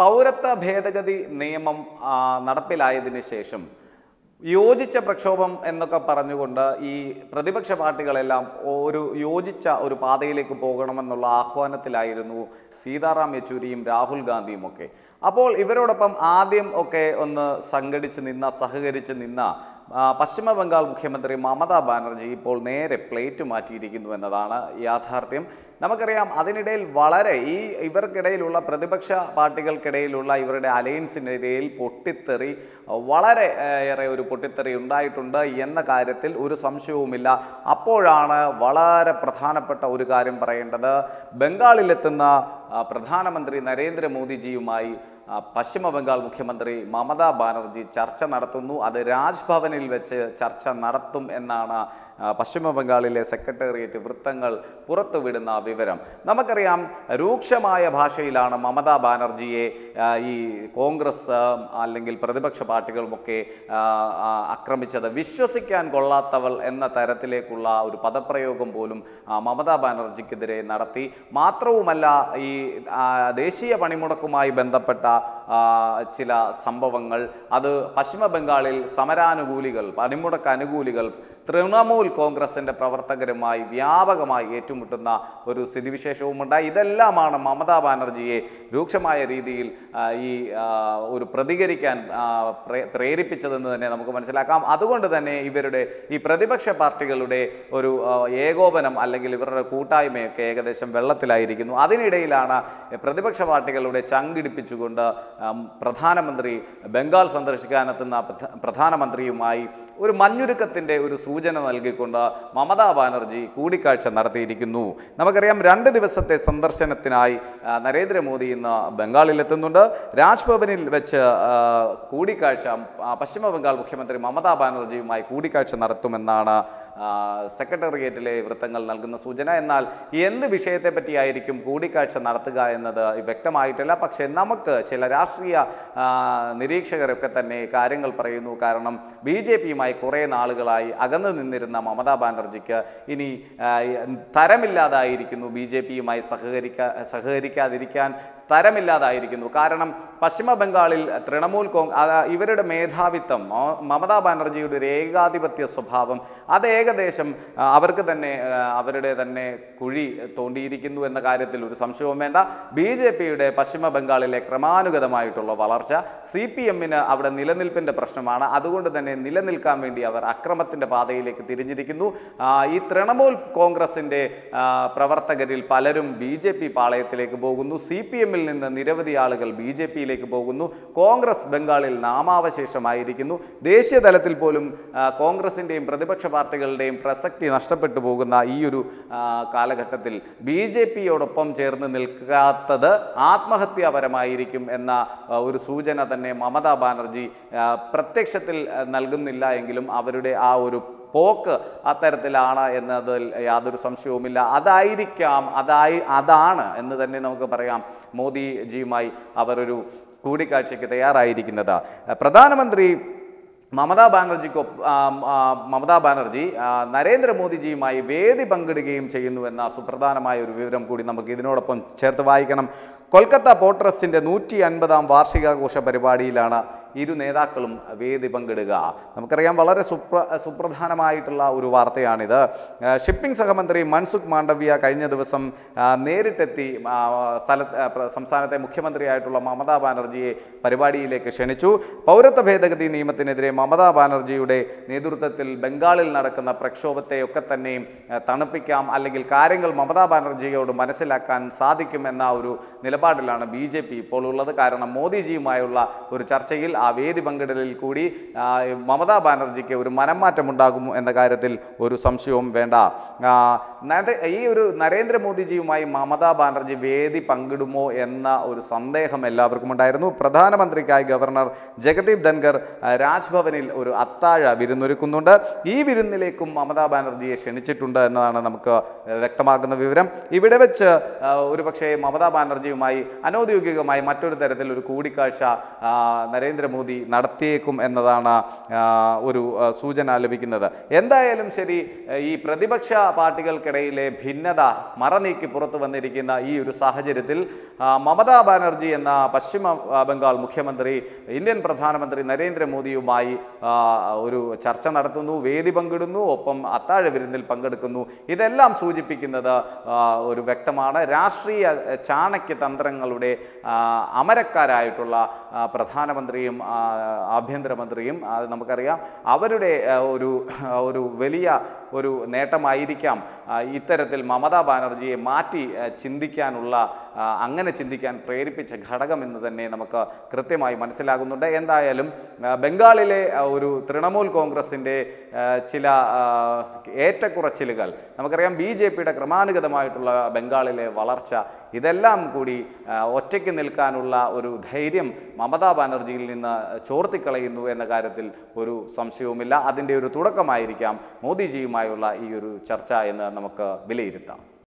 പൗരത്വ ഭേദഗതി നിയമം നടപ്പിലായതിന് ശേഷം യോജിച്ച പ്രക്ഷോഭം എന്നൊക്കെ പറഞ്ഞുകൊണ്ട് ഈ പ്രതിപക്ഷ പാർട്ടികളെല്ലാം ഒരു യോജിച്ച ഒരു പാതയിലേക്ക് പോകണമെന്നുള്ള ആഹ്വാനത്തിലായിരുന്നു സീതാറാം യെച്ചൂരിയും രാഹുൽ ഗാന്ധിയും ഒക്കെ അപ്പോൾ ഇവരോടൊപ്പം ആദ്യം ഒക്കെ ഒന്ന് സംഘടിച്ച് നിന്ന സഹകരിച്ച് നിന്ന പശ്ചിമ ബംഗാൾ മുഖ്യമന്ത്രി മമതാ ബാനർജി ഇപ്പോൾ നേരെ പ്ലേറ്റ് മാറ്റിയിരിക്കുന്നു എന്നതാണ് യാഥാർത്ഥ്യം നമുക്കറിയാം അതിനിടയിൽ വളരെ ഈ ഇവർക്കിടയിലുള്ള പ്രതിപക്ഷ പാർട്ടികൾക്കിടയിലുള്ള ഇവരുടെ അലയൻസിനിടയിൽ പൊട്ടിത്തെറി വളരെ ഏറെ ഒരു പൊട്ടിത്തെറി ഉണ്ടായിട്ടുണ്ട് എന്ന കാര്യത്തിൽ ഒരു സംശയവുമില്ല അപ്പോഴാണ് വളരെ പ്രധാനപ്പെട്ട ഒരു കാര്യം പറയേണ്ടത് ബംഗാളിലെത്തുന്ന പ്രധാനമന്ത്രി നരേന്ദ്രമോദിജിയുമായി പശ്ചിമ ബംഗാൾ മുഖ്യമന്ത്രി മമതാ ബാനർജി ചർച്ച നടത്തുന്നു അത് രാജ്ഭവനിൽ വെച്ച് ചർച്ച നടത്തും എന്നാണ് പശ്ചിമ ബംഗാളിലെ സെക്രട്ടേറിയറ്റ് വൃത്തങ്ങൾ പുറത്തുവിടുന്ന വിവരം നമുക്കറിയാം രൂക്ഷമായ ഭാഷയിലാണ് മമതാ ബാനർജിയെ ഈ കോൺഗ്രസ് അല്ലെങ്കിൽ പ്രതിപക്ഷ പാർട്ടികളുമൊക്കെ ആക്രമിച്ചത് വിശ്വസിക്കാൻ കൊള്ളാത്തവൾ എന്ന തരത്തിലേക്കുള്ള ഒരു പദപ്രയോഗം പോലും മമതാ ബാനർജിക്കെതിരെ നടത്തി മാത്രവുമല്ല ഈ ദേശീയ പണിമുടക്കുമായി ബന്ധപ്പെട്ട ചില സംഭവങ്ങൾ അത് പശ്ചിമ ബംഗാളിൽ സമരാനുകൂലികൾ പണിമുടക്ക് അനുകൂലികൾ തൃണമൂൽ കോൺഗ്രസിൻ്റെ പ്രവർത്തകരുമായി വ്യാപകമായി ഏറ്റുമുട്ടുന്ന ഒരു സ്ഥിതിവിശേഷവും ഉണ്ടായി ഇതെല്ലാമാണ് മമതാ ബാനർജിയെ രൂക്ഷമായ രീതിയിൽ ഈ ഒരു പ്രതികരിക്കാൻ പ്രേരിപ്പിച്ചതെന്ന് തന്നെ നമുക്ക് മനസ്സിലാക്കാം അതുകൊണ്ട് തന്നെ ഇവരുടെ ഈ പ്രതിപക്ഷ പാർട്ടികളുടെ ഒരു ഏകോപനം അല്ലെങ്കിൽ ഇവരുടെ കൂട്ടായ്മയൊക്കെ ഏകദേശം വെള്ളത്തിലായിരിക്കുന്നു അതിനിടയിലാണ് പ്രതിപക്ഷ പാർട്ടികളുടെ ചങ്കിടിപ്പിച്ചുകൊണ്ട് പ്രധാനമന്ത്രി ബംഗാൾ സന്ദർശിക്കാനെത്തുന്ന പ്രധാനമന്ത്രിയുമായി ഒരു മഞ്ഞുരുക്കത്തിൻ്റെ ഒരു സൂചന നൽകിക്കൊണ്ട് മമതാ ബാനർജി കൂടിക്കാഴ്ച നടത്തിയിരിക്കുന്നു നമുക്കറിയാം രണ്ട് ദിവസത്തെ സന്ദർശനത്തിനായി നരേന്ദ്രമോദി ഇന്ന് ബംഗാളിലെത്തുന്നുണ്ട് രാജ്ഭവനിൽ വെച്ച് കൂടിക്കാഴ്ച പശ്ചിമബംഗാൾ മുഖ്യമന്ത്രി മമതാ ബാനർജിയുമായി കൂടിക്കാഴ്ച നടത്തുമെന്നാണ് സെക്രട്ടേറിയറ്റിലെ വൃത്തങ്ങൾ നൽകുന്ന സൂചന എന്നാൽ എന്ത് വിഷയത്തെപ്പറ്റിയായിരിക്കും കൂടിക്കാഴ്ച നടത്തുക എന്നത് വ്യക്തമായിട്ടില്ല പക്ഷേ നമുക്ക് ചില രാഷ്ട്രീയ നിരീക്ഷകരൊക്കെ തന്നെ കാര്യങ്ങൾ പറയുന്നു കാരണം ബി ജെ പിയുമായി കുറേ നാളുകളായി അകന്നു നിന്നിരുന്ന മമതാ ബാനർജിക്ക് ഇനി തരമില്ലാതായിരിക്കുന്നു ബി ജെ പിയുമായി സഹകരിക്കാ സഹകരിക്കാതിരിക്കാൻ തരമില്ലാതായിരിക്കുന്നു കാരണം പശ്ചിമ ബംഗാളിൽ തൃണമൂൽ കോങ് ഇവരുടെ മേധാവിത്വം മമതാ ബാനർജിയുടെ ഒരു ഏകാധിപത്യ സ്വഭാവം അത് ഏകദേശം അവർക്ക് തന്നെ അവരുടെ തന്നെ കുഴി തോണ്ടിയിരിക്കുന്നു എന്ന കാര്യത്തിൽ ഒരു സംശയവും വേണ്ട ബി ജെ പിയുടെ പശ്ചിമ ബംഗാളിലെ ക്രമാനുഗതമായിട്ടുള്ള വളർച്ച സി പി എമ്മിന് അവിടെ നിലനിൽപ്പിൻ്റെ പ്രശ്നമാണ് അതുകൊണ്ട് തന്നെ നിലനിൽക്കാൻ വേണ്ടി അവർ അക്രമത്തിൻ്റെ പാതയിലേക്ക് തിരിഞ്ഞിരിക്കുന്നു ഈ തൃണമൂൽ കോൺഗ്രസിൻ്റെ പ്രവർത്തകരിൽ പലരും ബി ജെ പി പാളയത്തിലേക്ക് പോകുന്നു സി പി എമ്മിൽ യുഡിഎഫിൽ നിന്ന് നിരവധി ആളുകൾ ബി ജെ പിയിലേക്ക് പോകുന്നു കോൺഗ്രസ് ബംഗാളിൽ നാമാവശേഷമായിരിക്കുന്നു ദേശീയ തലത്തിൽ പോലും കോൺഗ്രസിൻ്റെയും പ്രതിപക്ഷ പാർട്ടികളുടെയും പ്രസക്തി നഷ്ടപ്പെട്ടു പോകുന്ന ഈ ഒരു കാലഘട്ടത്തിൽ ബി ജെ പിയോടൊപ്പം ചേർന്ന് നിൽക്കാത്തത് ആത്മഹത്യാപരമായിരിക്കും എന്ന ഒരു സൂചന തന്നെ മമതാ ബാനർജി പ്രത്യക്ഷത്തിൽ നൽകുന്നില്ല എങ്കിലും അവരുടെ ആ ഒരു പോക്ക് അത്തരത്തിലാണ് എന്നതിൽ യാതൊരു സംശയവുമില്ല അതായിരിക്കാം അതായി അതാണ് എന്ന് തന്നെ നമുക്ക് പറയാം മോദിജിയുമായി അവരൊരു കൂടിക്കാഴ്ചയ്ക്ക് തയ്യാറായിരിക്കുന്നത് പ്രധാനമന്ത്രി മമതാ ബാനർജിക്ക് മമതാ ബാനർജി നരേന്ദ്രമോദിജിയുമായി വേദി പങ്കിടുകയും എന്ന സുപ്രധാനമായ ഒരു വിവരം കൂടി നമുക്ക് ഇതിനോടൊപ്പം ചേർത്ത് വായിക്കണം കൊൽക്കത്ത പോർട്ട് ട്രസ്റ്റിൻ്റെ നൂറ്റി അൻപതാം വാർഷികാഘോഷ പരിപാടിയിലാണ് ഇരു നേതാക്കളും വേദി പങ്കിടുക നമുക്കറിയാം വളരെ സുപ്ര സുപ്രധാനമായിട്ടുള്ള ഒരു വാർത്തയാണിത് ഷിപ്പിംഗ് സഹമന്ത്രി മൻസുഖ് മാണ്ഡവ്യ കഴിഞ്ഞ ദിവസം നേരിട്ടെത്തി സ്ഥല സംസ്ഥാനത്തെ മുഖ്യമന്ത്രിയായിട്ടുള്ള മമതാ ബാനർജിയെ പരിപാടിയിലേക്ക് ക്ഷണിച്ചു പൗരത്വ ഭേദഗതി നിയമത്തിനെതിരെ മമതാ ബാനർജിയുടെ നേതൃത്വത്തിൽ ബംഗാളിൽ നടക്കുന്ന പ്രക്ഷോഭത്തെയൊക്കെ തന്നെയും തണുപ്പിക്കാം അല്ലെങ്കിൽ കാര്യങ്ങൾ മമതാ ബാനർജിയോട് മനസ്സിലാക്കാൻ സാധിക്കുമെന്ന ഒരു നിലപാടിലാണ് ബി ഇപ്പോൾ ഉള്ളത് കാരണം മോദിജിയുമായുള്ള ഒരു ചർച്ചയിൽ ആ വേദി പങ്കിടലിൽ കൂടി മമതാ ബാനർജിക്ക് ഒരു മനംമാറ്റമുണ്ടാകും എന്ന കാര്യത്തിൽ ഒരു സംശയവും വേണ്ട ഈ ഒരു നരേന്ദ്രമോദിജിയുമായി മമതാ ബാനർജി വേദി പങ്കിടുമോ എന്ന ഒരു സന്ദേഹം എല്ലാവർക്കും ഉണ്ടായിരുന്നു പ്രധാനമന്ത്രിക്കായി ഗവർണർ ജഗദീപ് ധൻഖർ രാജ്ഭവനിൽ ഒരു അത്താഴ വിരുന്നൊരുക്കുന്നുണ്ട് ഈ വിരുന്നിലേക്കും മമതാ ബാനർജിയെ ക്ഷണിച്ചിട്ടുണ്ട് എന്നതാണ് നമുക്ക് വ്യക്തമാക്കുന്ന വിവരം ഇവിടെ വെച്ച് ഒരുപക്ഷേ മമതാ ബാനർജിയുമായി അനൗദ്യോഗികമായി മറ്റൊരു തരത്തിൽ ഒരു കൂടിക്കാഴ്ച നരേന്ദ്ര നരേന്ദ്രമോദി നടത്തിയേക്കും എന്നതാണ് ഒരു സൂചന ലഭിക്കുന്നത് എന്തായാലും ശരി ഈ പ്രതിപക്ഷ പാർട്ടികൾക്കിടയിലെ ഭിന്നത മറനീക്കി പുറത്തു വന്നിരിക്കുന്ന ഈ ഒരു സാഹചര്യത്തിൽ മമതാ ബാനർജി എന്ന പശ്ചിമ ബംഗാൾ മുഖ്യമന്ത്രി ഇന്ത്യൻ പ്രധാനമന്ത്രി നരേന്ദ്രമോദിയുമായി ഒരു ചർച്ച നടത്തുന്നു വേദി പങ്കിടുന്നു ഒപ്പം അത്താഴ വിരുന്നിൽ പങ്കെടുക്കുന്നു ഇതെല്ലാം സൂചിപ്പിക്കുന്നത് ഒരു വ്യക്തമാണ് രാഷ്ട്രീയ ചാണക്യ തന്ത്രങ്ങളുടെ അമരക്കാരായിട്ടുള്ള പ്രധാനമന്ത്രിയും മന്ത്രിയും ആഭ്യന്തരമന്ത്രിയും നമുക്കറിയാം അവരുടെ ഒരു ഒരു വലിയ ഒരു നേട്ടമായിരിക്കാം ഇത്തരത്തിൽ മമതാ ബാനർജിയെ മാറ്റി ചിന്തിക്കാനുള്ള അങ്ങനെ ചിന്തിക്കാൻ പ്രേരിപ്പിച്ച ഘടകം എന്ന് തന്നെ നമുക്ക് കൃത്യമായി മനസ്സിലാകുന്നുണ്ട് എന്തായാലും ബംഗാളിലെ ഒരു തൃണമൂൽ കോൺഗ്രസിൻ്റെ ചില ഏറ്റക്കുറച്ചിലുകൾ നമുക്കറിയാം ബി ജെ പിയുടെ ക്രമാനുഗതമായിട്ടുള്ള ബംഗാളിലെ വളർച്ച ഇതെല്ലാം കൂടി ഒറ്റയ്ക്ക് നിൽക്കാനുള്ള ഒരു ധൈര്യം മമതാ ബാനർജിയിൽ നിന്ന് ചോർത്തിക്കളയുന്നു എന്ന കാര്യത്തിൽ ഒരു സംശയവുമില്ല അതിൻ്റെ ഒരു തുടക്കമായിരിക്കാം മോദിജിയുമായി വിഷയമായുള്ള ഈ ഒരു ചർച്ച എന്ന് നമുക്ക് വിലയിരുത്താം